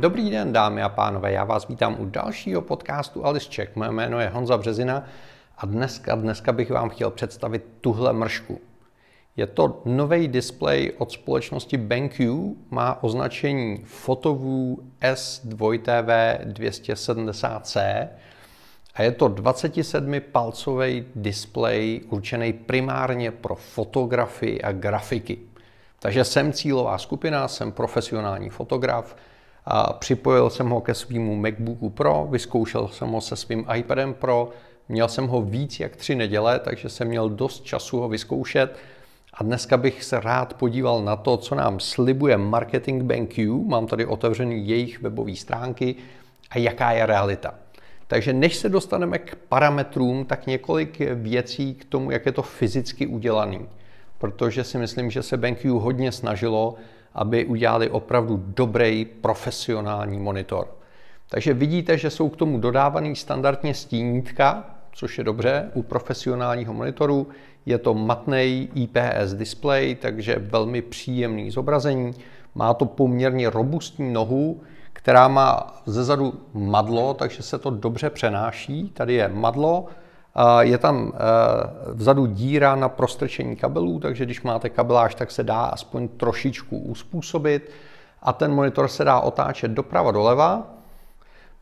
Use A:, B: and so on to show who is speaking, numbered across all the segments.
A: Dobrý den, dámy a pánové, já vás vítám u dalšího podcastu Alice Check. Moje jméno je Honza Březina a dneska, dneska bych vám chtěl představit tuhle mršku. Je to nový displej od společnosti BenQ, má označení Fotovů S2TV 270C a je to 27-palcový displej určený primárně pro fotografii a grafiky. Takže jsem cílová skupina, jsem profesionální fotograf, a připojil jsem ho ke svýmu MacBooku Pro, vyzkoušel jsem ho se svým iPadem Pro, měl jsem ho víc jak tři neděle, takže jsem měl dost času ho vyzkoušet. A dneska bych se rád podíval na to, co nám slibuje Marketing Bank U. Mám tady otevřený jejich webové stránky a jaká je realita. Takže než se dostaneme k parametrům, tak několik věcí k tomu, jak je to fyzicky udělaný. Protože si myslím, že se BenQ hodně snažilo aby udělali opravdu dobrý profesionální monitor. Takže vidíte, že jsou k tomu dodávaný standardně stínítka, což je dobře u profesionálního monitoru. Je to matný IPS display, takže velmi příjemný zobrazení. Má to poměrně robustní nohu, která má zezadu madlo, takže se to dobře přenáší. Tady je madlo, je tam eh, vzadu díra na prostrčení kabelů, takže když máte kabeláž, tak se dá aspoň trošičku uspůsobit. A ten monitor se dá otáčet doprava doleva,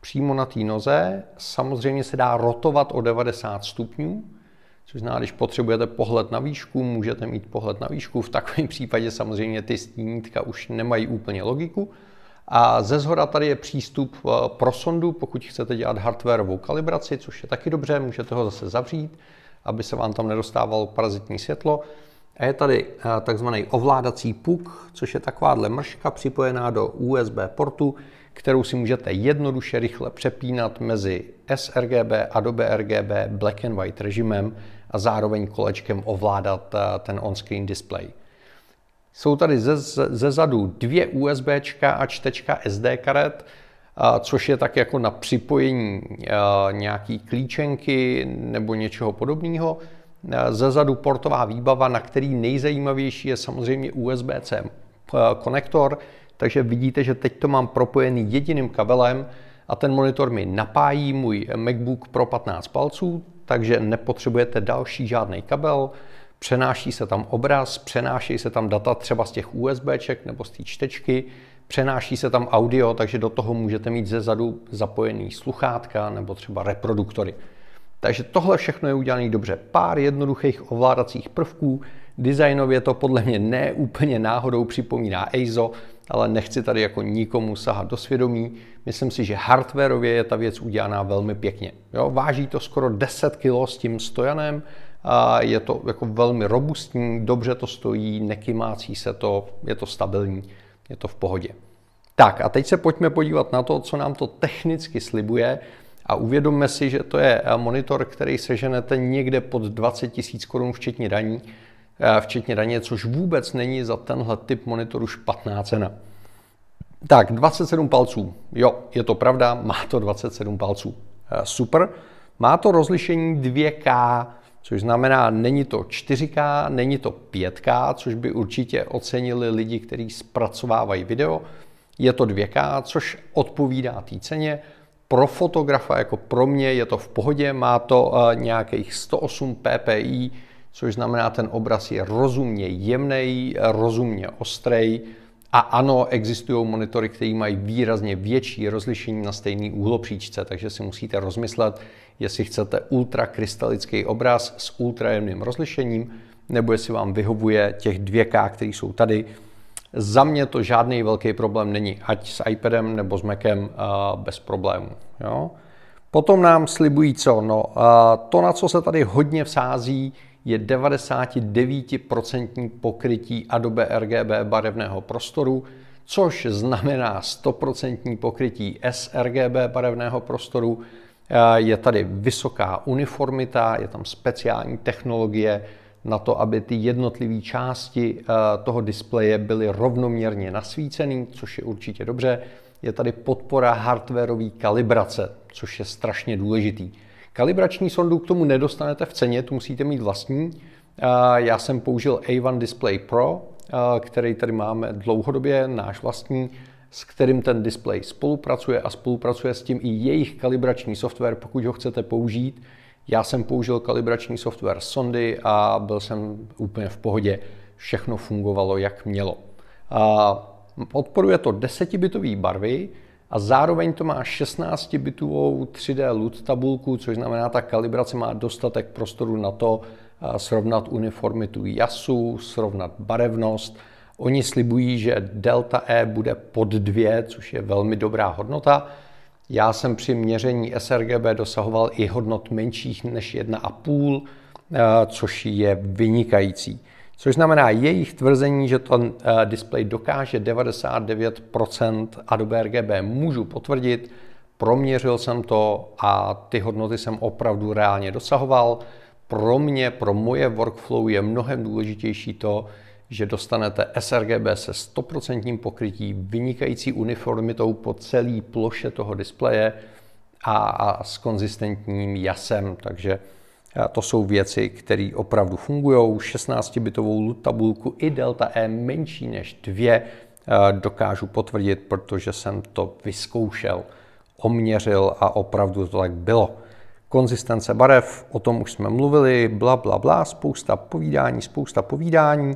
A: přímo na té noze. Samozřejmě se dá rotovat o 90 stupňů, což znamená, když potřebujete pohled na výšku, můžete mít pohled na výšku. V takovém případě samozřejmě ty stínítka už nemají úplně logiku. A ze zhora tady je přístup eh, pro sondu, pokud chcete dělat hardwareovou kalibraci, což je taky dobře, můžete ho zase zavřít, aby se vám tam nedostávalo parazitní světlo. A je tady eh, takzvaný ovládací puk, což je takováhle mrška připojená do USB portu, kterou si můžete jednoduše rychle přepínat mezi sRGB a do BRGB black and white režimem a zároveň kolečkem ovládat eh, ten on-screen display. Jsou tady ze, ze zadu dvě USBčka a čtečka SD karet, což je tak jako na připojení nějaký klíčenky nebo něčeho podobného. Ze zadu portová výbava, na který nejzajímavější je samozřejmě USB-C konektor, takže vidíte, že teď to mám propojený jediným kabelem a ten monitor mi napájí můj MacBook pro 15 palců, takže nepotřebujete další žádný kabel přenáší se tam obraz, přenáší se tam data třeba z těch USBček nebo z té čtečky, přenáší se tam audio, takže do toho můžete mít ze zadu zapojený sluchátka nebo třeba reproduktory. Takže tohle všechno je udělané dobře. Pár jednoduchých ovládacích prvků, designově to podle mě ne úplně náhodou připomíná EIZO, ale nechci tady jako nikomu sahat do svědomí. Myslím si, že hardwareově je ta věc udělaná velmi pěkně. Jo, váží to skoro 10 kg s tím stojanem, a je to jako velmi robustní, dobře to stojí, nekymácí se to, je to stabilní, je to v pohodě. Tak a teď se pojďme podívat na to, co nám to technicky slibuje a uvědomme si, že to je eh, monitor, který seženete někde pod 20 000 korun včetně daní, eh, včetně daně, což vůbec není za tenhle typ monitoru špatná cena. Tak, 27 palců. Jo, je to pravda, má to 27 palců. Eh, super. Má to rozlišení 2K což znamená, není to 4K, není to 5K, což by určitě ocenili lidi, kteří zpracovávají video. Je to 2K, což odpovídá té ceně. Pro fotografa jako pro mě je to v pohodě, má to eh, nějakých 108 ppi, což znamená, ten obraz je rozumně jemný, eh, rozumně ostrý, a ano, existují monitory, které mají výrazně větší rozlišení na stejný úhlopříčce, takže si musíte rozmyslet, jestli chcete ultrakrystalický obraz s ultrajemným rozlišením, nebo jestli vám vyhovuje těch 2K, které jsou tady. Za mě to žádný velký problém není, ať s iPadem nebo s Macem bez problémů. Potom nám slibují co? No, to, na co se tady hodně vsází, je 99% pokrytí Adobe RGB barevného prostoru, což znamená 100% pokrytí sRGB barevného prostoru. Eh, je tady vysoká uniformita, je tam speciální technologie na to, aby ty jednotlivé části eh, toho displeje byly rovnoměrně nasvícený, což je určitě dobře. Je tady podpora hardwareové kalibrace, což je strašně důležitý. Kalibrační sondu k tomu nedostanete v ceně, tu musíte mít vlastní. Já jsem použil A1 Display Pro, který tady máme dlouhodobě, náš vlastní, s kterým ten display spolupracuje a spolupracuje s tím i jejich kalibrační software, pokud ho chcete použít. Já jsem použil kalibrační software sondy a byl jsem úplně v pohodě. Všechno fungovalo, jak mělo. Podporuje to desetibitové barvy, a zároveň to má 16 bitovou 3D LUT tabulku, což znamená, ta kalibrace má dostatek prostoru na to eh, srovnat uniformitu jasu, srovnat barevnost. Oni slibují, že delta E bude pod 2, což je velmi dobrá hodnota. Já jsem při měření sRGB dosahoval i hodnot menších než 1,5, eh, což je vynikající. Což znamená jejich tvrzení, že ten uh, display dokáže 99% Adobe RGB, můžu potvrdit. Proměřil jsem to a ty hodnoty jsem opravdu reálně dosahoval. Pro mě, pro moje workflow je mnohem důležitější to, že dostanete sRGB se 100% pokrytí, vynikající uniformitou po celé ploše toho displeje a, a s konzistentním jasem. Takže to jsou věci, které opravdu fungují. 16-bitovou tabulku i delta E menší než 2 eh, dokážu potvrdit, protože jsem to vyzkoušel, oměřil a opravdu to tak bylo. Konzistence barev, o tom už jsme mluvili, bla, bla, bla, spousta povídání, spousta povídání.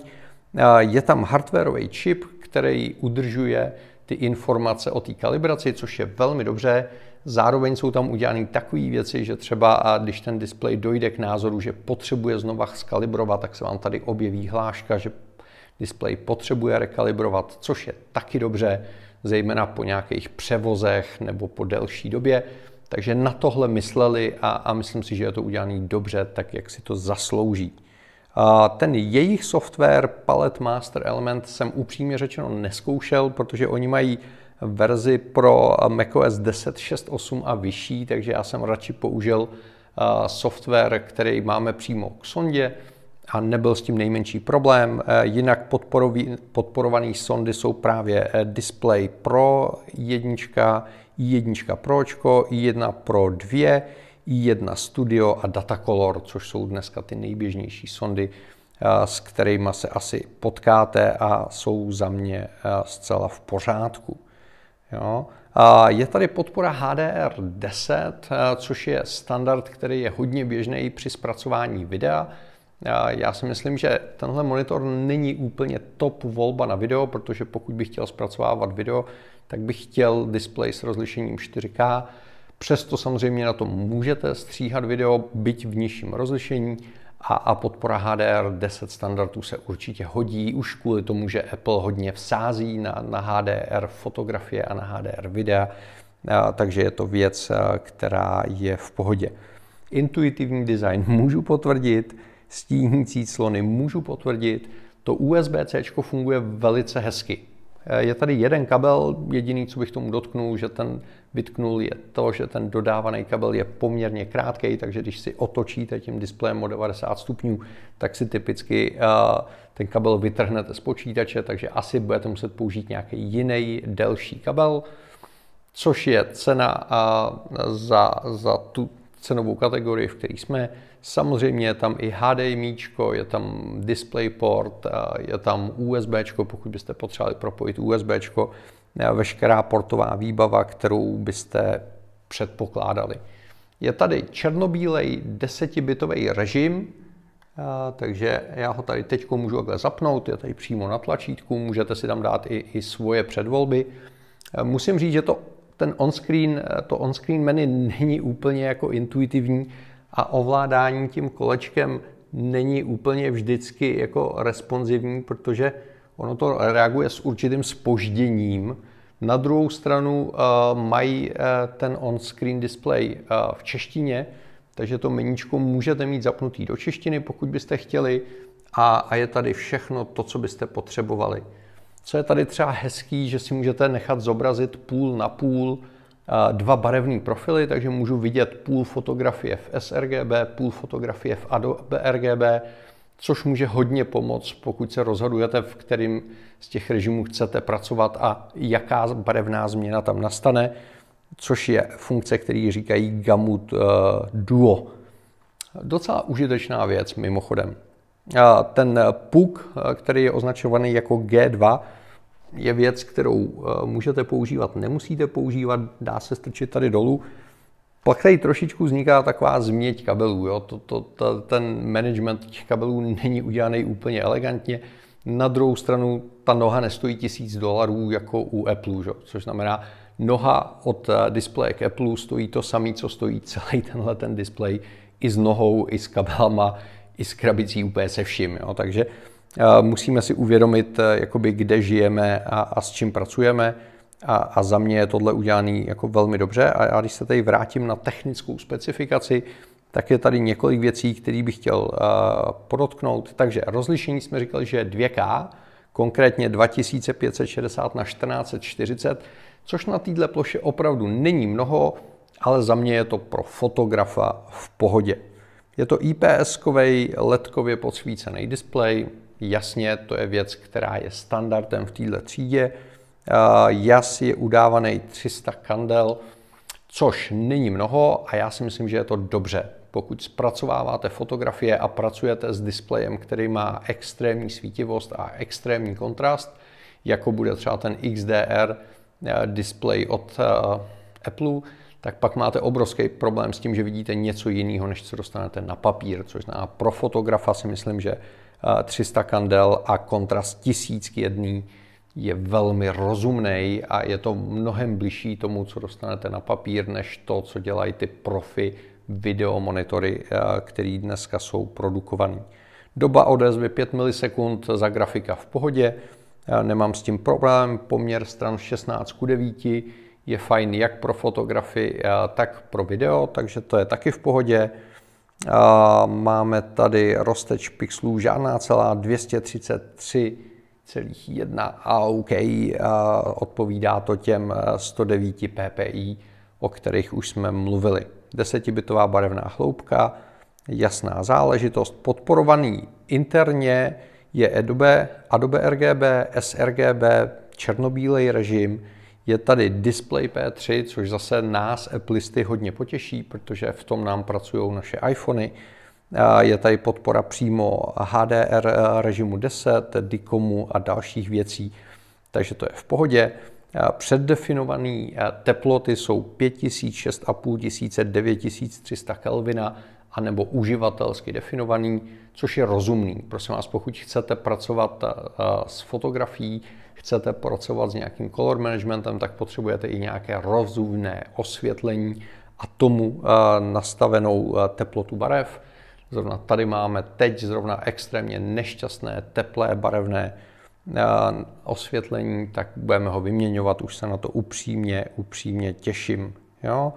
A: Eh, je tam hardwareový chip, který udržuje ty informace o té kalibraci, což je velmi dobře. Zároveň jsou tam udělané takové věci, že třeba a když ten displej dojde k názoru, že potřebuje znova skalibrovat, tak se vám tady objeví hláška, že displej potřebuje rekalibrovat, což je taky dobře, zejména po nějakých převozech nebo po delší době. Takže na tohle mysleli a, a myslím si, že je to udělané dobře, tak jak si to zaslouží. Ten jejich software Palette Master Element jsem upřímně řečeno neskoušel, protože oni mají verzi pro macOS 10.6.8 a vyšší, takže já jsem radši použil software, který máme přímo k sondě a nebyl s tím nejmenší problém. Jinak podporované sondy jsou právě e, Display Pro 1, i1 Pročko, i1 Pro 2, i1 Studio a Datacolor, což jsou dneska ty nejběžnější sondy, eh, s kterými se asi potkáte a jsou za mě eh, zcela v pořádku. Jo? Je tady podpora HDR10, eh, což je standard, který je hodně běžný při zpracování videa. Já si myslím, že tenhle monitor není úplně top volba na video, protože pokud bych chtěl zpracovávat video, tak bych chtěl display s rozlišením 4K, Přesto samozřejmě na tom můžete stříhat video, byť v nižším rozlišení, a, a podpora HDR 10 standardů se určitě hodí, už kvůli tomu, že Apple hodně vsází na, na HDR fotografie a na HDR videa, a, takže je to věc, která je v pohodě. Intuitivní design můžu potvrdit, stínící clony můžu potvrdit, to USB-C funguje velice hezky. Eh, je tady jeden kabel, jediný, co bych tomu dotknul, že ten vytknul, je to, že ten dodávaný kabel je poměrně krátký, takže když si otočíte tím displejem o 90 stupňů, tak si typicky eh, ten kabel vytrhnete z počítače, takže asi budete muset použít nějaký jiný, delší kabel, což je cena eh, za, za tu cenovou kategorii, v které jsme. Samozřejmě je tam i HDMI, je tam DisplayPort, je tam USB, pokud byste potřebovali propojit USB, eh, veškerá portová výbava, kterou byste předpokládali. Je tady černobílej bitový režim, eh, takže já ho tady teď můžu takhle zapnout, je tady přímo na tlačítku, můžete si tam dát i, i svoje předvolby. Eh, musím říct, že to ten on-screen, eh, to on-screen menu není úplně jako intuitivní a ovládání tím kolečkem není úplně vždycky jako responsivní, protože ono to reaguje s určitým spožděním. Na druhou stranu uh, mají uh, ten on-screen display uh, v češtině, takže to meníčko můžete mít zapnutý do češtiny, pokud byste chtěli, a, a je tady všechno to, co byste potřebovali. Co je tady třeba hezký, že si můžete nechat zobrazit půl na půl eh, dva barevné profily, takže můžu vidět půl fotografie v sRGB, půl fotografie v Adobe RGB, což může hodně pomoct, pokud se rozhodujete, v kterým z těch režimů chcete pracovat a jaká barevná změna tam nastane, což je funkce, který říkají Gamut eh, Duo. Docela užitečná věc mimochodem ten puk, který je označovaný jako G2, je věc, kterou eh, můžete používat, nemusíte používat, dá se strčit tady dolů. Pak tady trošičku vzniká taková změť kabelů. Jo? To, to, to, ten management těch kabelů není udělaný úplně elegantně. Na druhou stranu ta noha nestojí tisíc dolarů jako u Apple, že? což znamená, noha od eh, displeje k Apple stojí to samé, co stojí celý tenhle ten displej i s nohou, i s kabelama, i s krabicí úplně se vším. Jo? Takže eh, musíme si uvědomit, eh, jakoby, kde žijeme a, a s čím pracujeme. A, a za mě je tohle udělané jako velmi dobře. A já, když se tady vrátím na technickou specifikaci, tak je tady několik věcí, které bych chtěl uh, podotknout. Takže rozlišení jsme říkali, že je 2K, konkrétně 2560 na 1440, což na této ploše opravdu není mnoho, ale za mě je to pro fotografa v pohodě. Je to IPS-kovej ledkově podsvícený displej. Jasně, to je věc, která je standardem v této třídě. Jas je udávaný 300 kandel, což není mnoho a já si myslím, že je to dobře. Pokud zpracováváte fotografie a pracujete s displejem, který má extrémní svítivost a extrémní kontrast, jako bude třeba ten XDR eh, displej od eh, Apple, tak pak máte obrovský problém s tím, že vidíte něco jiného, než co dostanete na papír, což znamená pro fotografa si myslím, že 300 eh, kandel a kontrast 1000 k jedný je velmi rozumný a je to mnohem bližší tomu, co dostanete na papír, než to, co dělají ty profi videomonitory, eh, které dneska jsou produkované. Doba odezvy 5 milisekund za grafika v pohodě, eh, nemám s tím problém, poměr stran 16 k 9, je fajn jak pro fotografii, eh, tak pro video, takže to je taky v pohodě. Eh, máme tady rozteč pixelů žádná celá 233 celých a OK, eh, odpovídá to těm 109 ppi, o kterých už jsme mluvili. Desetibitová barevná hloubka, jasná záležitost, podporovaný interně je Adobe, Adobe RGB, sRGB, černobílej režim, je tady display P3, což zase nás Applisty hodně potěší, protože v tom nám pracují naše iPhony. Je tady podpora přímo HDR eh, režimu 10, DICOMu a dalších věcí, takže to je v pohodě. Předdefinované eh, teploty jsou 5000, 6500, 9300 Kelvina a nebo uživatelsky definovaný, což je rozumný. Prosím vás, pokud chcete pracovat eh, s fotografií, chcete pracovat s nějakým color managementem, tak potřebujete i nějaké rozumné osvětlení a tomu eh, nastavenou eh, teplotu barev. Zrovna tady máme teď zrovna extrémně nešťastné, teplé, barevné eh, osvětlení, tak budeme ho vyměňovat, už se na to upřímně, upřímně těším. Jo?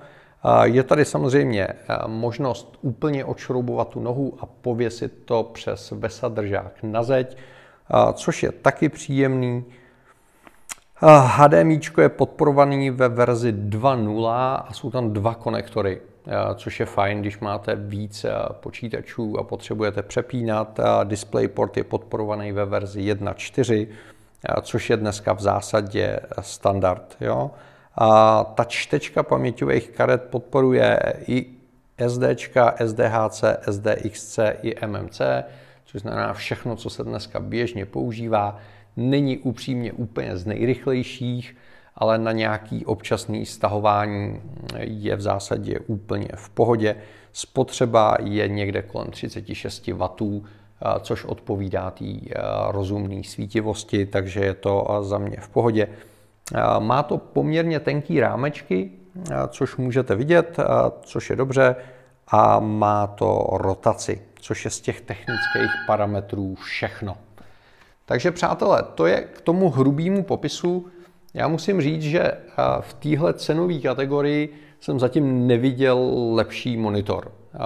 A: Je tady samozřejmě možnost úplně odšroubovat tu nohu a pověsit to přes vesadržák na zeď, což je taky příjemný. HDMI je podporovaný ve verzi 2.0 a jsou tam dva konektory, eh, což je fajn, když máte víc eh, počítačů a potřebujete přepínat. Eh, DisplayPort je podporovaný ve verzi 1.4, což je dneska v zásadě standard. Jo? A ta čtečka paměťových karet podporuje i SD, SDHC, SDXC i MMC, což znamená všechno, co se dneska běžně používá. Není upřímně úplně z nejrychlejších, ale na nějaký občasný stahování je v zásadě úplně v pohodě. Spotřeba je někde kolem 36 W, eh, což odpovídá té eh, rozumné svítivosti, takže je to eh, za mě v pohodě. Má to poměrně tenký rámečky, což můžete vidět, což je dobře, a má to rotaci, což je z těch technických parametrů všechno. Takže přátelé, to je k tomu hrubému popisu. Já musím říct, že eh, v téhle cenové kategorii jsem zatím neviděl lepší monitor. Eh,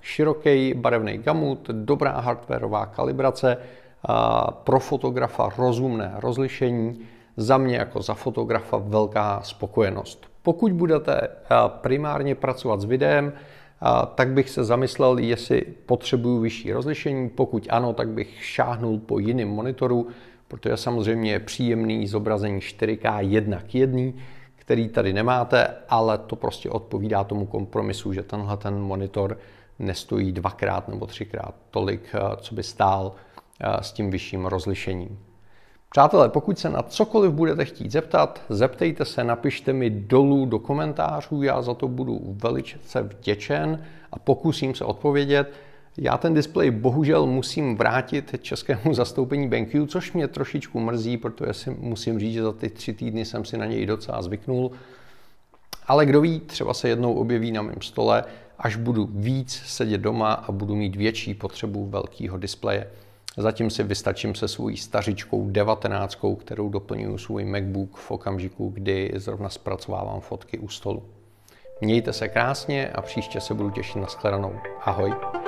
A: Široký barevný gamut, dobrá hardwareová kalibrace, eh, pro fotografa rozumné rozlišení, za mě jako za fotografa velká spokojenost. Pokud budete primárně pracovat s videem, tak bych se zamyslel, jestli potřebuju vyšší rozlišení. Pokud ano, tak bych šáhnul po jiném monitoru, protože samozřejmě je příjemný zobrazení 4K 1 k 1, který tady nemáte, ale to prostě odpovídá tomu kompromisu, že tenhle ten monitor nestojí dvakrát nebo třikrát tolik, eh, co by stál eh, s tím vyšším rozlišením. Přátelé, pokud se na cokoliv budete chtít zeptat, zeptejte se, napište mi dolů do komentářů, já za to budu velice vděčen a pokusím se odpovědět. Já ten displej bohužel musím vrátit českému zastoupení BenQ, což mě trošičku mrzí, protože si musím říct, že za ty tři týdny jsem si na něj docela zvyknul. Ale kdo ví, třeba se jednou objeví na mém stole, až budu víc sedět doma a budu mít větší potřebu velkého displeje. Zatím si vystačím se svou stařičkou 19, kterou doplňuji svůj MacBook v okamžiku, kdy zrovna zpracovávám fotky u stolu. Mějte se krásně a příště se budu těšit na shledanou. Ahoj!